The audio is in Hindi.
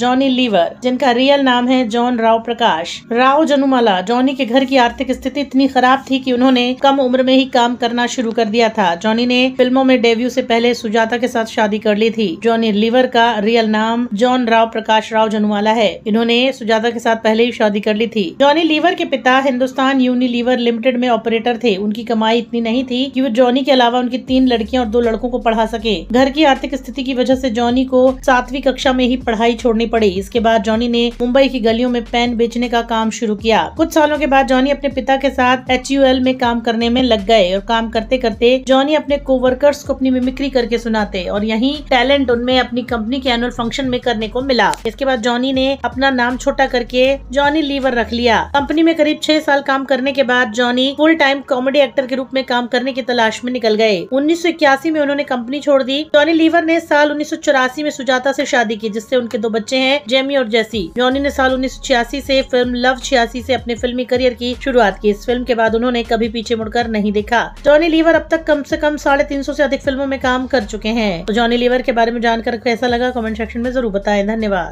जॉनी लीवर जिनका रियल नाम है जॉन राव प्रकाश राव जनुमाला जॉनी के घर की आर्थिक स्थिति इतनी खराब थी कि उन्होंने कम उम्र में ही काम करना शुरू कर दिया था जॉनी ने फिल्मों में डेब्यू से पहले सुजाता के साथ शादी कर ली थी जॉनी लीवर का रियल नाम जॉन राव प्रकाश राव जनुमाला है इन्होंने सुजाता के साथ पहले ही शादी कर ली थी जॉनी लीवर के पिता हिंदुस्तान लीवर लिमिटेड में ऑपरेटर थे उनकी कमाई इतनी नहीं थी की वो जॉनी के अलावा उनकी तीन लड़कियाँ और दो लड़कों को पढ़ा सके घर की आर्थिक स्थिति की वजह से जॉनी को सातवीं कक्षा में ही पढ़ाई छोड़नी पड़ी इसके बाद जॉनी ने मुंबई की गलियों में पेन बेचने का काम शुरू किया कुछ सालों के बाद जॉनी अपने पिता के साथ एच में काम करने में लग गए और काम करते करते जॉनी अपने वर्कर्स को अपनी मिमिक्री करके सुनाते और यही टैलेंट उनमें अपनी कंपनी के एनुअल फंक्शन में करने को मिला इसके बाद जॉनी ने अपना नाम छोटा करके जॉनी लीवर रख लिया कंपनी में करीब छह साल काम करने के बाद Johnny full time comedy actor के रूप में काम करने की तलाश में निकल गए उन्नीस में उन्होंने कंपनी छोड़ दी जॉनी लीवर ने साल उन्नीस में सुजाता से शादी की जिससे उनके दो बच्चे हैं जेमी और जेसी जॉनी ने साल उन्नीस से फिल्म लव छियासी से अपने फिल्मी करियर की शुरुआत की इस फिल्म के बाद उन्होंने कभी पीछे मुड़कर नहीं देखा जॉनी लीवर अब तक कम से कम साढ़े तीन सौ ऐसी अधिक फिल्मों में काम कर चुके हैं तो जॉनी लीवर के बारे में जानकर कैसा लगा कमेंट सेक्शन में जरूर बताएं धन्यवाद